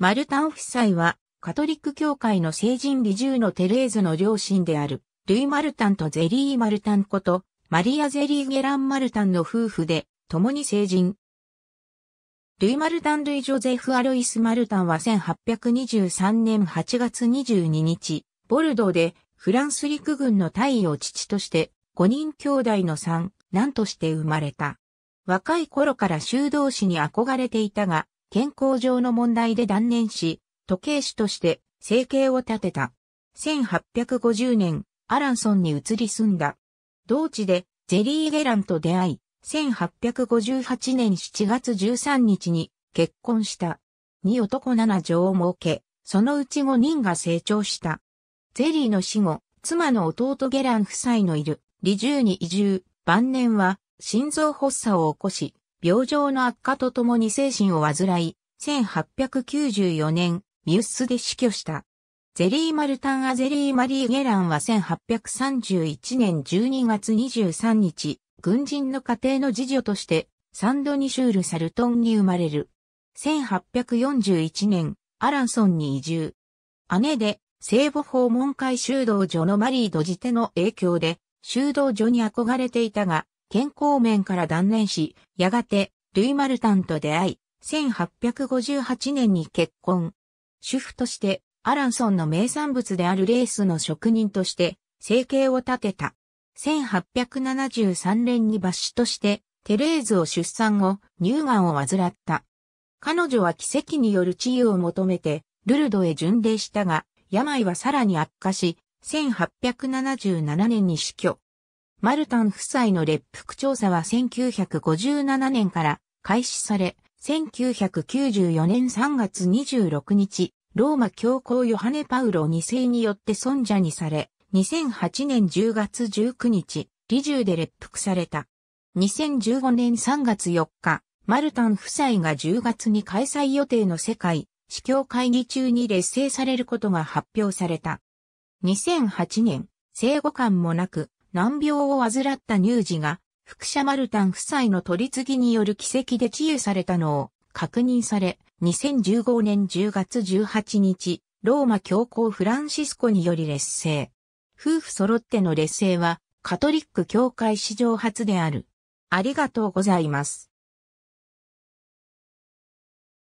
マルタン夫妻は、カトリック教会の聖人理ーのテレーズの両親である、ルイ・マルタンとゼリー・マルタンこと、マリア・ゼリー・ゲラン・マルタンの夫婦で、共に聖人。ルイ・マルタン・ルイ・ジョゼフ・アロイス・マルタンは1823年8月22日、ボルドーでフランス陸軍の大尉を父として、5人兄弟の3、男として生まれた。若い頃から修道士に憧れていたが、健康上の問題で断念し、時計師として生計を立てた。1850年、アランソンに移り住んだ。同地でゼリー・ゲランと出会い、1858年7月13日に結婚した。2男7女を設け、そのうち5人が成長した。ゼリーの死後、妻の弟ゲラン夫妻のいる、リジューに移住、晩年は心臓発作を起こし、病状の悪化とともに精神を患い、1894年、ミウスで死去した。ゼリー・マルタン・アゼリー・マリー・ゲランは1831年12月23日、軍人の家庭の次女として、サンドニシュール・サルトンに生まれる。1841年、アランソンに移住。姉で、聖母訪問会修道所のマリー・ドジテの影響で、修道所に憧れていたが、健康面から断念し、やがて、ルイ・マルタンと出会い、1858年に結婚。主婦として、アランソンの名産物であるレースの職人として、生計を立てた。1873年に抜歯として、テレーズを出産後、乳がんを患った。彼女は奇跡による治癒を求めて、ルルドへ巡礼したが、病はさらに悪化し、1877年に死去。マルタン夫妻の列腹調査は1957年から開始され、1994年3月26日、ローマ教皇ヨハネ・パウロ2世によって尊者にされ、2008年10月19日、リジューで列腹された。2015年3月4日、マルタン夫妻が10月に開催予定の世界、司教会議中に劣勢されることが発表された。2008年、生後感もなく、難病を患った乳児が、福社マルタン夫妻の取り次ぎによる奇跡で治癒されたのを確認され、2015年10月18日、ローマ教皇フランシスコにより劣勢。夫婦揃っての劣勢は、カトリック教会史上初である。ありがとうございます。